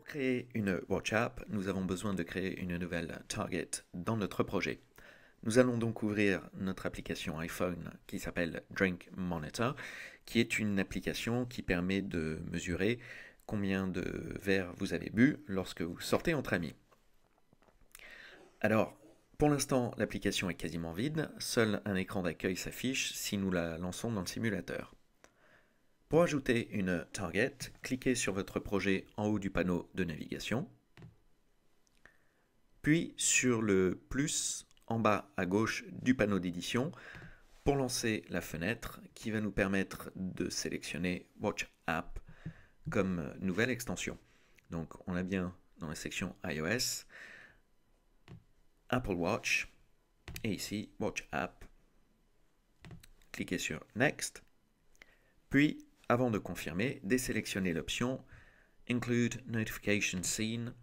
Pour créer une Watch App, nous avons besoin de créer une nouvelle Target dans notre projet. Nous allons donc ouvrir notre application iPhone qui s'appelle Drink Monitor, qui est une application qui permet de mesurer combien de verres vous avez bu lorsque vous sortez entre amis. Alors, pour l'instant, l'application est quasiment vide, seul un écran d'accueil s'affiche si nous la lançons dans le simulateur. Pour ajouter une target, cliquez sur votre projet en haut du panneau de navigation, puis sur le plus en bas à gauche du panneau d'édition pour lancer la fenêtre qui va nous permettre de sélectionner Watch App comme nouvelle extension. Donc on a bien dans la section iOS, Apple Watch, et ici Watch App. Cliquez sur Next, puis avant de confirmer, désélectionnez l'option Include Notification Scene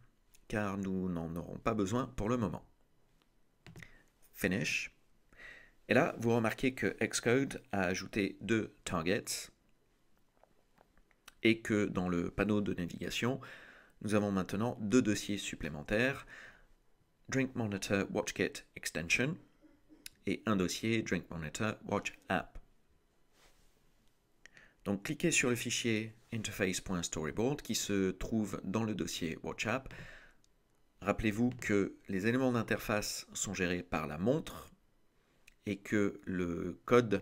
car nous n'en aurons pas besoin pour le moment. Finish. Et là, vous remarquez que Xcode a ajouté deux targets et que dans le panneau de navigation, nous avons maintenant deux dossiers supplémentaires, Drink Monitor WatchKit Extension et un dossier Drink Monitor Watch App. Donc cliquez sur le fichier interface.storyboard qui se trouve dans le dossier WatchApp. Rappelez-vous que les éléments d'interface sont gérés par la montre et que le code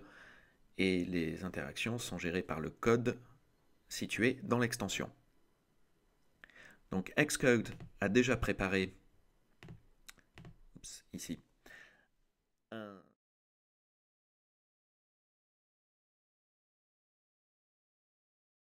et les interactions sont gérés par le code situé dans l'extension. Donc Xcode a déjà préparé ici un